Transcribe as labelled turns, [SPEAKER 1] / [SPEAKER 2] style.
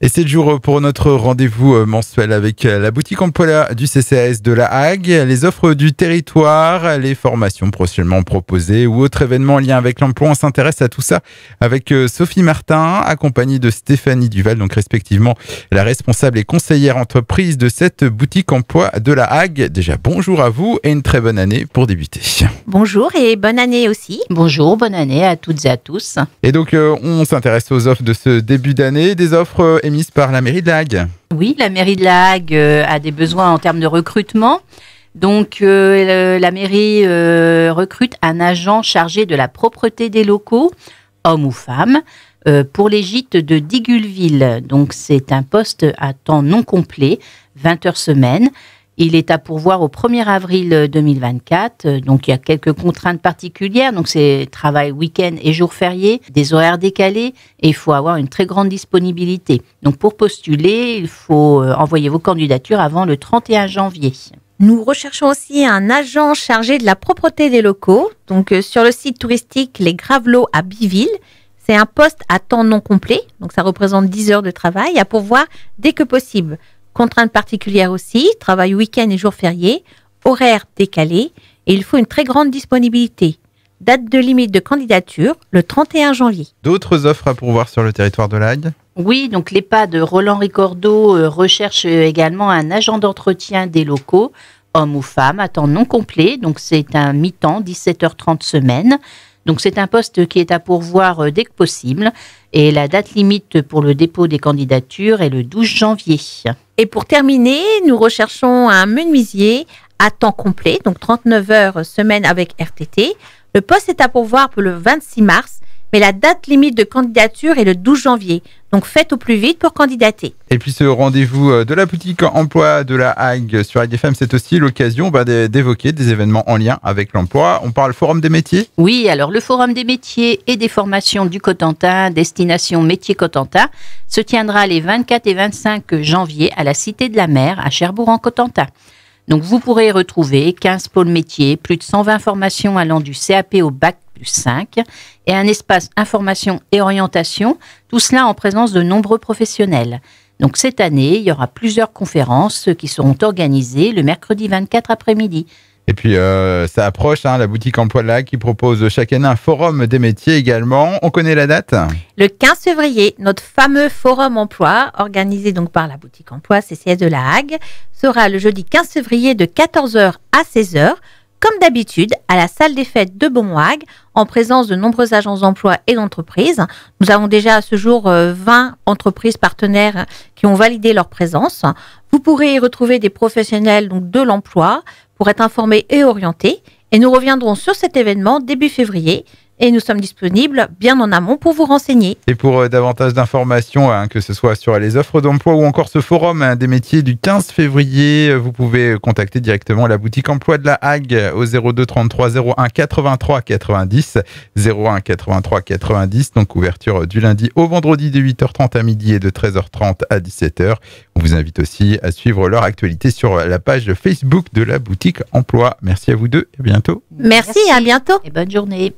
[SPEAKER 1] Et c'est le jour pour notre rendez-vous euh, mensuel avec euh, la boutique emploi du CCAS de La Hague, les offres du territoire, les formations prochainement proposées ou autres événements liés lien avec l'emploi. On s'intéresse à tout ça avec euh, Sophie Martin, accompagnée de Stéphanie Duval, donc respectivement la responsable et conseillère entreprise de cette boutique emploi de La Hague. Déjà, bonjour à vous et une très bonne année pour débuter.
[SPEAKER 2] Bonjour et bonne année aussi. Bonjour, bonne année à toutes et à tous.
[SPEAKER 1] Et donc, on s'intéresse aux offres de ce début d'année, des offres mise par la mairie de La
[SPEAKER 2] Oui, la mairie de La euh, a des besoins en termes de recrutement. Donc euh, la mairie euh, recrute un agent chargé de la propreté des locaux, homme ou femme, pour les gîtes de Digulville. Donc c'est un poste à temps non complet, 20 heures semaine. Il est à pourvoir au 1er avril 2024. Euh, euh, donc il y a quelques contraintes particulières. Donc c'est travail week-end et jour fériés, des horaires décalés et il faut avoir une très grande disponibilité. Donc pour postuler, il faut euh, envoyer vos candidatures avant le 31 janvier. Nous
[SPEAKER 3] recherchons aussi un agent chargé de la propreté des locaux. Donc sur le site touristique Les Gravelots à Biville, c'est un poste à temps non complet, donc ça représente 10 heures de travail, à pourvoir dès que possible. Contraintes particulières aussi, travail week-end et jours fériés, horaires décalés et il faut une très grande disponibilité. Date de limite de
[SPEAKER 2] candidature, le 31 janvier.
[SPEAKER 1] D'autres offres à pourvoir sur le territoire de l'Aide
[SPEAKER 2] Oui, donc de Roland Ricordeau euh, recherche euh, également un agent d'entretien des locaux, homme ou femme, à temps non complet. Donc c'est un mi-temps, 17h30 semaine, donc c'est un poste qui est à pourvoir euh, dès que possible et la date limite pour le dépôt des candidatures est le 12 janvier. Et pour terminer, nous recherchons un menuisier
[SPEAKER 3] à temps complet, donc 39 heures semaine avec RTT. Le poste est à pourvoir pour le 26 mars mais la date limite de candidature est le 12 janvier. Donc faites au plus vite pour
[SPEAKER 2] candidater.
[SPEAKER 1] Et puis ce rendez-vous euh, de la boutique emploi de la Hague sur IDFM, c'est aussi l'occasion bah, d'évoquer des événements en lien avec l'emploi. On parle Forum des métiers
[SPEAKER 2] Oui, alors le Forum des métiers et des formations du Cotentin, destination métier Cotentin, se tiendra les 24 et 25 janvier à la Cité de la Mer à Cherbourg-en-Cotentin. Donc vous pourrez retrouver 15 pôles métiers, plus de 120 formations allant du CAP au bac 5, et un espace information et orientation, tout cela en présence de nombreux professionnels. Donc cette année, il y aura plusieurs conférences qui seront organisées le mercredi 24 après-midi.
[SPEAKER 1] Et puis euh, ça approche, hein, la boutique Emploi là qui propose chaque année un forum des métiers également. On connaît la date
[SPEAKER 3] Le 15 février, notre fameux forum emploi, organisé donc par la boutique Emploi CCS de la Hague, sera le jeudi 15 février de 14h à 16h, comme d'habitude à la salle des fêtes de Bonhague en présence de nombreux agences d'emploi et d'entreprises. Nous avons déjà à ce jour 20 euh, entreprises partenaires qui ont validé leur présence. Vous pourrez y retrouver des professionnels donc, de l'emploi pour être informés et orientés. Et nous reviendrons sur cet événement début février et nous sommes disponibles bien en amont pour vous renseigner.
[SPEAKER 1] Et pour euh, davantage d'informations, hein, que ce soit sur les offres d'emploi ou encore ce forum hein, des métiers du 15 février, euh, vous pouvez contacter directement la boutique emploi de la Hague au 02 33 01 83 90 01 83 90. Donc ouverture euh, du lundi au vendredi de 8h30 à midi et de 13h30 à 17h. On vous invite aussi à suivre leur actualité sur la page Facebook de la boutique emploi. Merci à vous deux et à bientôt.
[SPEAKER 2] Merci, Merci. à bientôt. Et bonne journée.